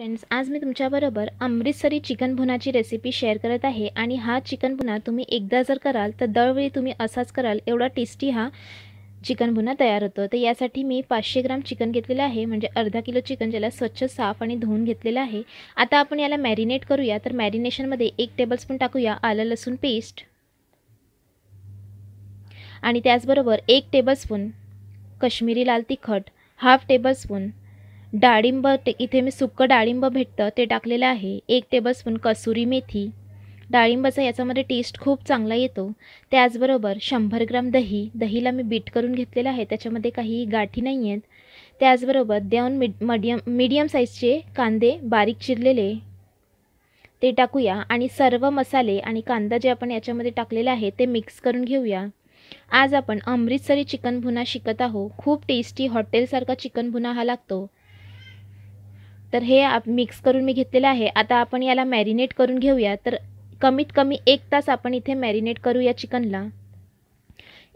friends आज मी तुमच्याबरोबर अमृतसरी चिकन भुनाची रेसिपी शेअर करत आहे आणि हा चिकन भुना तुम्ही एकदा जर कराल तर दरवेळी तुम्ही असाच कराल एवढा टेस्टी हा चिकन भुना तयार होतो तर यासाठी मी पाचशे ग्राम चिकन घेतलेलं आहे म्हणजे अर्धा किलो चिकन ज्याला स्वच्छ साफ आणि धुवून घेतलेलं आहे आता आपण याला मॅरिनेट करूया तर मॅरिनेशनमध्ये एक टेबलस्पून टाकूया आलं लसूण पेस्ट आणि त्याचबरोबर एक टेबलस्पून कश्मीरी लाल तिखट हाफ टेबलस्पून डाळिंब ते इथे मी सुकं डाळिंब भेटतं ते टाकलेलं आहे एक टेबलस्पून कसुरी मेथी डाळिंबाचा याच्यामध्ये टेस्ट खूप चांगला येतो त्याचबरोबर शंभर ग्राम दही दहीला मी बीट करून घेतलेलं आहे त्याच्यामध्ये काही गाठी नाही आहेत त्याचबरोबर देऊन मिड मीडियम साईजचे कांदे बारीक चिरलेले ते टाकूया आणि सर्व मसाले आणि कांदा जे आपण याच्यामध्ये टाकलेला आहे ते मिक्स करून घेऊया आज आपण अमृतसरी चिकन भुना शिकत आहोत खूप टेस्टी हॉटेलसारखा चिकन भुना हा लागतो तर हे आप मिक्स करून मी घेतलेलं आहे आता आपण याला मॅरिनेट करून घेऊया तर कमीत कमी एक तास आपण इथे मॅरिनेट करूया चिकनला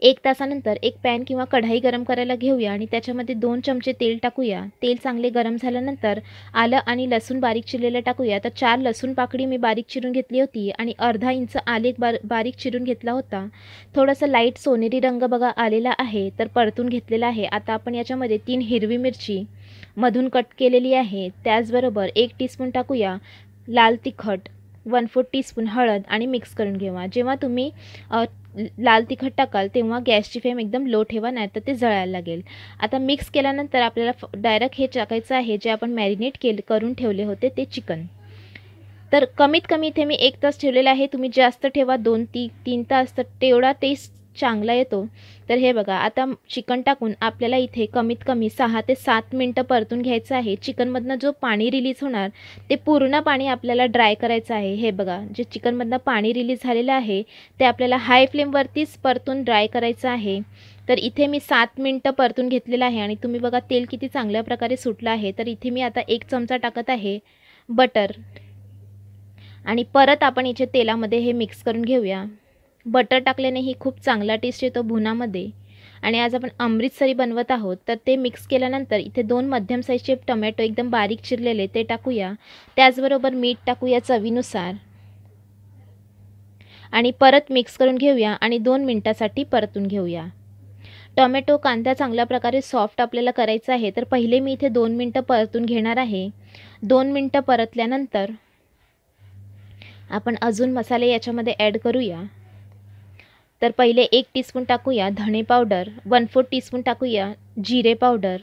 एक तासानंतर एक पॅन किंवा कढाई गरम करायला घेऊया आणि त्याच्यामध्ये दोन चमचे तेल टाकूया तेल चांगले गरम झाल्यानंतर आलं आणि लसूण बारीक चिरलेलं टाकूया तर चार लसूण पाकडी मी बारीक चिरून घेतली होती आणि अर्धा इंच आले बार बारीक चिरून घेतला होता थोडासा लाईट सोनेरी रंग बघा आलेला आहे तर परतून घेतलेला आहे आता आपण याच्यामध्ये तीन हिरवी मिरची मधून कट केलेली आहे त्याचबरोबर एक टीस्पून टाकूया लाल तिखट वन फोर टीस्पून हळद आणि मिक्स करून घेवा जेव्हा तुम्ही लाल तिखट टाकाल तेव्हा गॅसची फ्लेम एकदम लो ठेवा नाही तर ते जळायला लागेल आता मिक्स केल्यानंतर आपल्याला डायरेक्ट हे टाकायचं आहे जे आपण मॅरिनेट केले करून ठेवले होते ते चिकन तर कमीत कमी इथे मी एक तास ठेवलेलं आहे तुम्ही जास्त ठेवा दोन ती तीन तास तर तेवढा टेस्ट चांगला येतो तर हे बघा आता चिकन टाकून आपल्याला इथे कमीत कमी सहा ते सात मिनटं परतून घ्यायचं आहे चिकनमधनं जो पाणी रिलीज होणार ते पूर्ण पाणी आपल्याला ड्राय करायचं आहे हे बघा जे चिकनमधनं पाणी रिलीज झालेलं आहे ते आपल्याला हाय फ्लेमवरतीच परतून ड्राय करायचं आहे तर इथे मी सात मिनटं परतून घेतलेलं आहे आणि तुम्ही बघा तेल किती चांगल्या प्रकारे सुटलं आहे तर इथे मी आता एक चमचा टाकत आहे बटर आणि परत आपण इथे तेलामध्ये हे मिक्स करून घेऊया बटर टाकल्यानेही खूप चांगला टेस्ट येतो भुनामध्ये आणि आज आपण अमृतसरी बनवत आहोत तर ते मिक्स केल्यानंतर इथे दोन मध्यम साईजचे टोमॅटो एकदम बारीक चिरलेले ते टाकूया त्याचबरोबर मीठ टाकूया चवीनुसार आणि परत मिक्स करून घेऊया आणि दोन मिनटासाठी परतून घेऊया टोमॅटो कांदा चांगल्या प्रकारे सॉफ्ट आपल्याला करायचं आहे तर पहिले मी इथे दोन मिनटं परतून घेणार आहे दोन मिनटं परतल्यानंतर आपण अजून मसाले याच्यामध्ये ॲड करूया तर पहिले एक टीस्पून टाकूया धणे पावडर वन फोर्थ टीस्पून टाकूया जिरे पावडर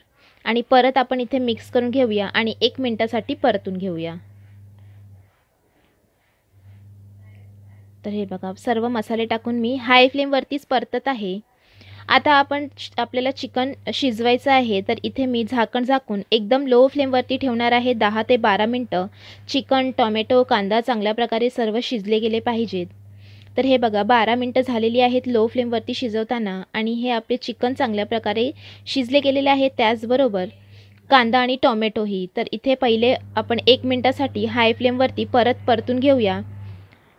आणि परत आपण इथे मिक्स करून घेऊया आणि एक मिनटासाठी परतून घेऊया तर हे बघा सर्व मसाले टाकून मी हाय फ्लेमवरतीच परतत आहे आता आपण आपल्याला चिकन शिजवायचं आहे तर इथे मी झाकण झाकून एकदम लो फ्लेमवरती ठेवणार आहे दहा ते बारा मिनटं चिकन टॉमॅटो कांदा चांगल्या प्रकारे सर्व शिजले गेले पाहिजेत तर हे बघा बारा मिनटं झालेली आहेत लो फ्लेमवरती शिजवताना आणि हे आपले चिकन चांगल्या प्रकारे शिजले गेलेले आहे त्याचबरोबर कांदा आणि टॉमॅटोही तर इथे पहिले आपण एक मिनटासाठी हाय फ्लेमवरती परत परतून घेऊया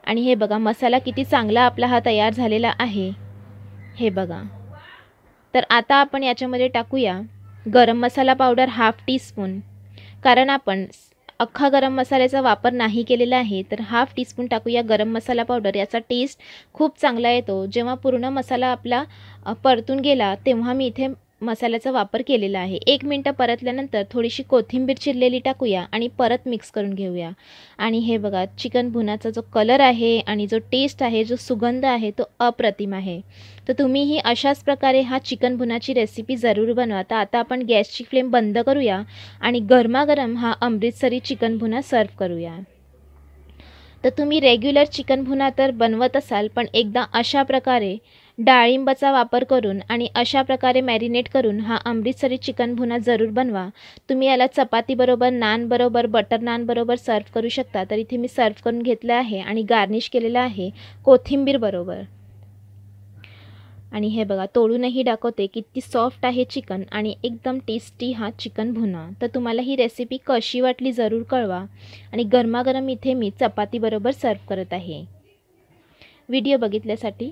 आणि हे बघा मसाला किती चांगला आपला हा तयार झालेला आहे हे बघा तर आता आपण याच्यामध्ये टाकूया गरम मसाला पावडर हाफ टीस्पून कारण आपण अख्खा गरम मसाल्याचा वापर नाही केलेला आहे तर हाफ टीस्पून या गरम मसाला पावडर याचा टेस्ट खूप चांगला येतो जेव्हा पूर्ण मसाला आपला परतून गेला तेव्हा मी इथे मसाल्याचा वापर केलेला आहे एक मिनटं परतल्यानंतर थोडीशी कोथिंबीर चिरलेली टाकूया आणि परत मिक्स करून घेऊया आणि हे बघा चिकन भुनाचा जो कलर आहे आणि जो टेस्ट आहे जो सुगंध आहे तो अप्रतिम आहे तर तुम्हीही अशाच प्रकारे हा चिकन भुनाची रेसिपी जरूर बनवा तर आता आपण गॅसची फ्लेम बंद करूया आणि गरमागरम हा अमृतसरी चिकन भुना सर्व करूया तर तुम्ही रेग्युलर चिकन भुना तर बनवत असाल पण एकदा अशा प्रकारे डाळिंबाचा वापर करून आणि अशा प्रकारे मॅरिनेट करून हा अमृतसरी चिकन भुना जरूर बनवा तुम्ही याला चपातीबरोबर नानबरोबर बटर नानबरोबर सर्व्ह करू शकता तर इथे मी सर्व्ह करून घेतलं आहे आणि गार्निश केलेलं आहे कोथिंबीरबरोबर आणि हे बघा तोडूनही दाखवते किती सॉफ्ट आहे चिकन आणि एकदम टेस्टी हा चिकन भुना तर तुम्हाला ही रेसिपी कशी वाटली जरूर कळवा आणि गरमागरम इथे मी चपातीबरोबर सर्व्ह करत आहे व्हिडिओ बघितल्यासाठी